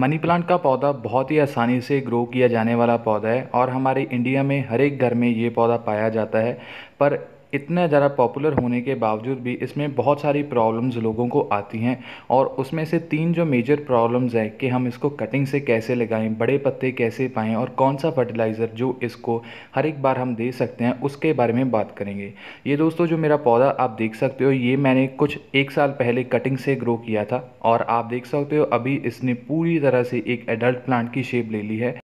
money plant का पौधा बहुत ही आसानी से ग्रो किया जाने वाला पौधा है और हमारे इंडिया में हर एक घर में ये पौधा पाया जाता है पर इतना ज़्यादा पॉपुलर होने के बावजूद भी इसमें बहुत सारी प्रॉब्लम्स लोगों को आती हैं और उसमें से तीन जो मेजर प्रॉब्लम्स हैं कि हम इसको कटिंग से कैसे लगाएं बड़े पत्ते कैसे पाएं और कौन सा फर्टिलाइज़र जो इसको हर एक बार हम दे सकते हैं उसके बारे में बात करेंगे ये दोस्तों जो मेरा पौधा आप देख सकते हो ये मैंने कुछ एक साल पहले कटिंग से ग्रो किया था और आप देख सकते हो अभी इसने पूरी तरह से एक एडल्ट प्लांट की शेप ले ली है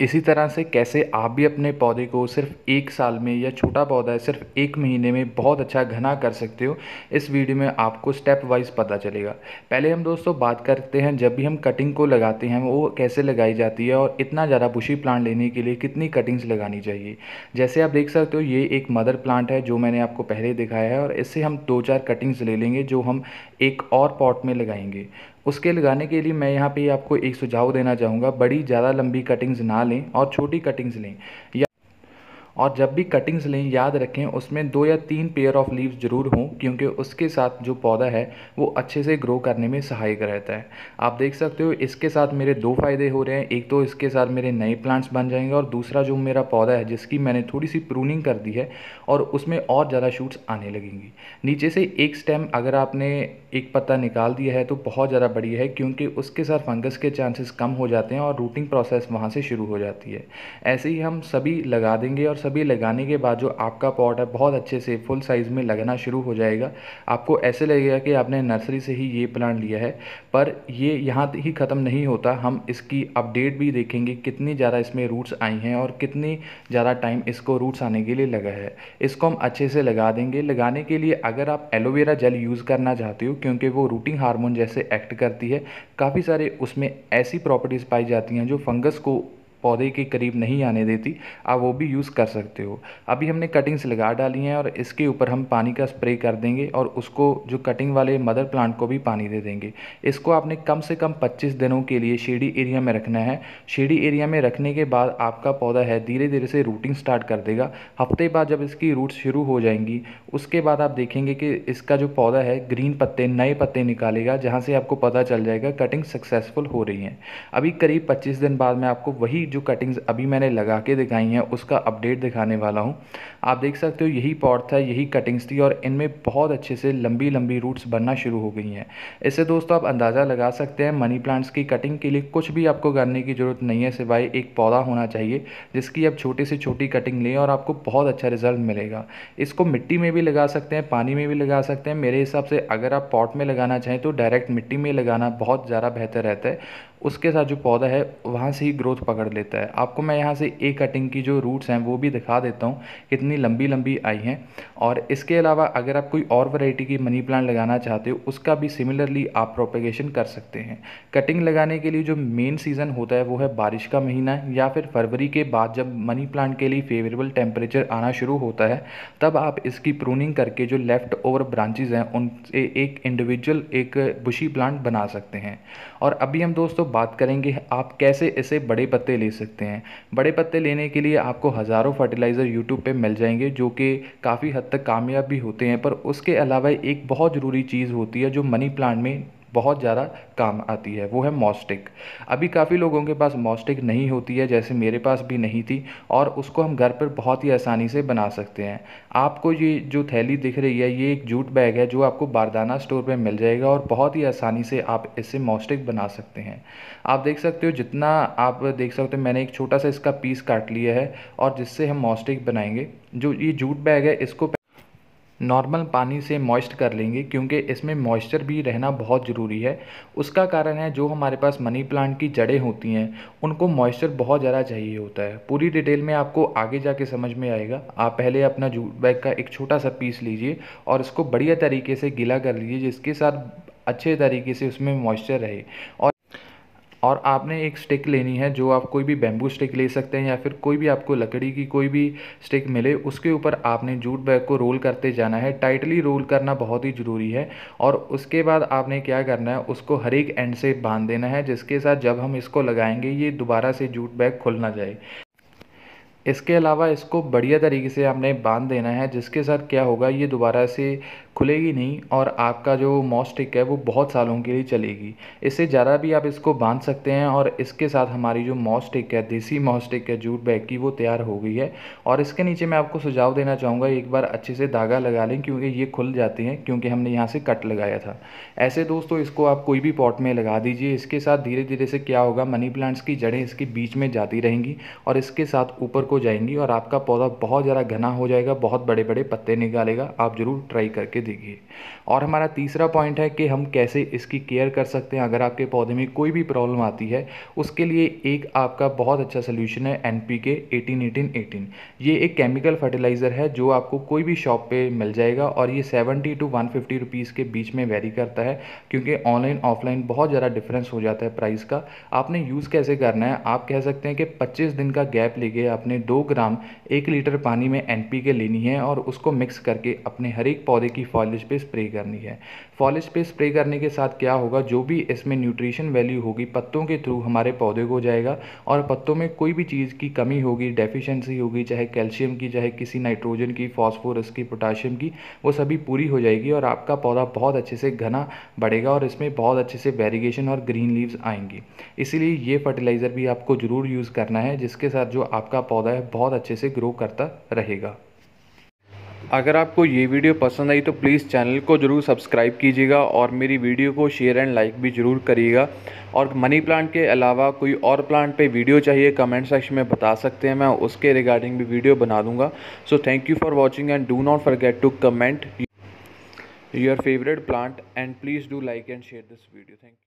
इसी तरह से कैसे आप भी अपने पौधे को सिर्फ एक साल में या छोटा पौधा है सिर्फ एक महीने में बहुत अच्छा घना कर सकते हो इस वीडियो में आपको स्टेप वाइज पता चलेगा पहले हम दोस्तों बात करते हैं जब भी हम कटिंग को लगाते हैं वो कैसे लगाई जाती है और इतना ज़्यादा बुशी प्लांट लेने के लिए कितनी कटिंग्स लगानी चाहिए जैसे आप देख सकते हो ये एक मदर प्लांट है जो मैंने आपको पहले दिखाया है और इससे हम दो चार कटिंग्स ले लेंगे जो हम एक और पॉट में लगाएंगे उसके लगाने के लिए मैं यहाँ पे आपको एक सुझाव देना चाहूँगा बड़ी ज़्यादा लंबी कटिंग्स ना लें और छोटी कटिंग्स लें या और जब भी कटिंग्स लें याद रखें उसमें दो या तीन पेयर ऑफ लीव्स ज़रूर हों क्योंकि उसके साथ जो पौधा है वो अच्छे से ग्रो करने में सहायक रहता है आप देख सकते हो इसके साथ मेरे दो फ़ायदे हो रहे हैं एक तो इसके साथ मेरे नए प्लांट्स बन जाएंगे और दूसरा जो मेरा पौधा है जिसकी मैंने थोड़ी सी प्रूनिंग कर दी है और उसमें और ज़्यादा शूट्स आने लगेंगी नीचे से एक स्टेम अगर आपने एक पत्ता निकाल दिया है तो बहुत ज़्यादा बढ़िया है क्योंकि उसके साथ फंगस के चांसेस कम हो जाते हैं और रूटिंग प्रोसेस वहाँ से शुरू हो जाती है ऐसे ही हम सभी लगा देंगे और सभी लगाने के बाद जो आपका पॉट है बहुत अच्छे से फुल साइज़ में लगना शुरू हो जाएगा आपको ऐसे लगेगा कि आपने नर्सरी से ही ये प्लांट लिया है पर ये यहाँ ही ख़त्म नहीं होता हम इसकी अपडेट भी देखेंगे कितनी ज़्यादा इसमें रूट्स आई हैं और कितनी ज़्यादा टाइम इसको रूट्स आने के लिए लगा है इसको हम अच्छे से लगा देंगे लगाने के लिए अगर आप एलोवेरा जेल यूज़ करना चाहते हो क्योंकि वो रूटिंग हारमोन जैसे एक्ट करती है काफ़ी सारे उसमें ऐसी प्रॉपर्टीज़ पाई जाती हैं जो फंगस को पौधे के करीब नहीं आने देती आप वो भी यूज़ कर सकते हो अभी हमने कटिंग्स लगा डाली हैं और इसके ऊपर हम पानी का स्प्रे कर देंगे और उसको जो कटिंग वाले मदर प्लांट को भी पानी दे देंगे इसको आपने कम से कम पच्चीस दिनों के लिए शेडी एरिया में रखना है शेडी एरिया में रखने के बाद आपका पौधा है धीरे धीरे से रूटिंग स्टार्ट कर देगा हफ्ते बाद जब इसकी रूट शुरू हो जाएंगी उसके बाद आप देखेंगे कि इसका जो पौधा है ग्रीन पत्ते नए पत्ते निकालेगा जहाँ से आपको पता चल जाएगा कटिंग सक्सेसफुल हो रही है अभी करीब पच्चीस दिन बाद मैं आपको वही जो जो कटिंग्स अभी मैंने लगा के दिखाई हैं उसका अपडेट दिखाने वाला हूँ आप देख सकते हो यही पॉट था यही कटिंग्स थी और इनमें बहुत अच्छे से लंबी लंबी रूट्स बनना शुरू हो गई हैं इससे दोस्तों आप अंदाज़ा लगा सकते हैं मनी प्लांट्स की कटिंग के लिए कुछ भी आपको करने की ज़रूरत नहीं है सिवाय एक पौधा होना चाहिए जिसकी आप छोटी से छोटी कटिंग लें और आपको बहुत अच्छा रिजल्ट मिलेगा इसको मिट्टी में भी लगा सकते हैं पानी में भी लगा सकते हैं मेरे हिसाब से अगर आप पॉट में लगाना चाहें तो डायरेक्ट मिट्टी में लगाना बहुत ज़्यादा बेहतर रहता है उसके साथ जो पौधा है वहाँ से ही ग्रोथ पकड़ लेता है आपको मैं यहाँ से ए कटिंग की जो रूट्स हैं वो भी दिखा देता हूँ कितनी लंबी लंबी आई हैं और इसके अलावा अगर आप कोई और वैरायटी की मनी प्लांट लगाना चाहते हो उसका भी सिमिलरली आप प्रोपेगेशन कर सकते हैं कटिंग लगाने के लिए जो मेन सीज़न होता है वो है बारिश का महीना या फिर फरवरी के बाद जब मनी प्लांट के लिए फेवरेबल टेम्परेचर आना शुरू होता है तब आप इसकी प्रूनिंग करके जो लेफ़्ट ओवर ब्रांचेज हैं उनसे एक इंडिविजुअल एक बुशी प्लांट बना सकते हैं और अभी हम दोस्तों दोस्तों बात करेंगे आप कैसे इसे बड़े पत्ते ले सकते हैं बड़े पत्ते लेने के लिए आपको हज़ारों फर्टिलाइज़र यूट्यूब पे मिल जाएंगे जो कि काफ़ी हद तक कामयाब भी होते हैं पर उसके अलावा एक बहुत ज़रूरी चीज़ होती है जो मनी प्लांट में बहुत ज़्यादा काम आती है वो है मॉस्टिक अभी काफ़ी लोगों के पास मॉस्टिक नहीं होती है जैसे मेरे पास भी नहीं थी और उसको हम घर पर बहुत ही आसानी से बना सकते हैं आपको ये जो थैली दिख रही है ये एक जूट बैग है जो आपको बारदाना स्टोर पर मिल जाएगा और बहुत ही आसानी से आप इससे मॉस्टिक बना सकते हैं आप देख सकते हो जितना आप देख सकते हो मैंने एक छोटा सा इसका पीस काट लिया है और जिससे हम मॉस्टिक बनाएंगे जो ये जूट बैग है इसको नॉर्मल पानी से मॉइस्ट कर लेंगे क्योंकि इसमें मॉइस्चर भी रहना बहुत ज़रूरी है उसका कारण है जो हमारे पास मनी प्लांट की जड़ें होती हैं उनको मॉइस्चर बहुत ज़्यादा चाहिए होता है पूरी डिटेल में आपको आगे जाके समझ में आएगा आप पहले अपना जूट बैग का एक छोटा सा पीस लीजिए और इसको बढ़िया तरीके से गीला कर लीजिए जिसके साथ अच्छे तरीके से उसमें मॉइस्चर रहे और और आपने एक स्टिक लेनी है जो आप कोई भी बैम्बू स्टिक ले सकते हैं या फिर कोई भी आपको लकड़ी की कोई भी स्टिक मिले उसके ऊपर आपने जूट बैग को रोल करते जाना है टाइटली रोल करना बहुत ही ज़रूरी है और उसके बाद आपने क्या करना है उसको हर एक एंड से बांध देना है जिसके साथ जब हम इसको लगाएंगे ये दोबारा से जूट बैग खुल ना जाए इसके अलावा इसको बढ़िया तरीके से आपने बांध देना है जिसके साथ क्या होगा ये दोबारा से खुलेगी नहीं और आपका जो मॉस्टिक है वो बहुत सालों के लिए चलेगी इससे ज़रा भी आप इसको बांध सकते हैं और इसके साथ हमारी जो मॉस्टिक है देसी मॉस्टिक है जूट बैग की वो तैयार हो गई है और इसके नीचे मैं आपको सुझाव देना चाहूँगा एक बार अच्छे से धागा लगा लें क्योंकि ये खुल जाती हैं क्योंकि हमने यहाँ से कट लगाया था ऐसे दोस्तों इसको आप कोई भी पॉट में लगा दीजिए इसके साथ धीरे धीरे से क्या होगा मनी प्लांट्स की जड़ें इसके बीच में जाती रहेंगी और इसके साथ ऊपर को जाएंगी और आपका पौधा बहुत ज़्यादा घना हो जाएगा बहुत बड़े बड़े पत्ते निकालेगा आप ज़रूर ट्राई करके देखिए और हमारा तीसरा पॉइंट है कि हम कैसे इसकी केयर कर सकते हैं अगर आपके पौधे में कोई भी प्रॉब्लम आती है उसके लिए एक आपका बहुत अच्छा सोल्यूशन है N P K eighteen eighteen eighteen ये एक केमिकल फर्टिलाइज़र है जो आपको कोई भी शॉप पे मिल जाएगा और ये seventy to one fifty rupees के बीच में वेरी करता है क्योंकि ऑनलाइन ऑफलाइन बहुत ज़्यादा डिफरेंस हो जाता है प्राइस का आपने यूज़ कैसे करना है आप कह सकते हैं कि पच्चीस दिन का गैप लेके आपने दो ग्राम एक लीटर पानी में एन पी के लेनी है और उसको मिक्स करके अपने हर एक पौधे की फॉलिश पे स्प्रे करनी है फॉलिश पे स्प्रे करने के साथ क्या होगा जो भी इसमें न्यूट्रिशन वैल्यू होगी पत्तों के थ्रू हमारे पौधे को जाएगा और पत्तों में कोई भी चीज़ की कमी होगी डेफिशिएंसी होगी चाहे कैल्शियम की चाहे किसी नाइट्रोजन की फॉस्फोरस की पोटाशियम की वो सभी पूरी हो जाएगी और आपका पौधा बहुत अच्छे से घना बढ़ेगा और इसमें बहुत अच्छे से वेरीगेशन और ग्रीन लीव्स आएंगी इसीलिए ये फर्टिलाइज़र भी आपको ज़रूर यूज़ करना है जिसके साथ जो आपका पौधा है बहुत अच्छे से ग्रो करता रहेगा अगर आपको ये वीडियो पसंद आई तो प्लीज़ चैनल को ज़रूर सब्सक्राइब कीजिएगा और मेरी वीडियो को शेयर एंड लाइक भी ज़रूर करिएगा और मनी प्लांट के अलावा कोई और प्लांट पे वीडियो चाहिए कमेंट सेक्शन में बता सकते हैं मैं उसके रिगार्डिंग भी वीडियो बना दूंगा so thank you for watching and do not forget to comment your favourite plant and please do like and share this video thank you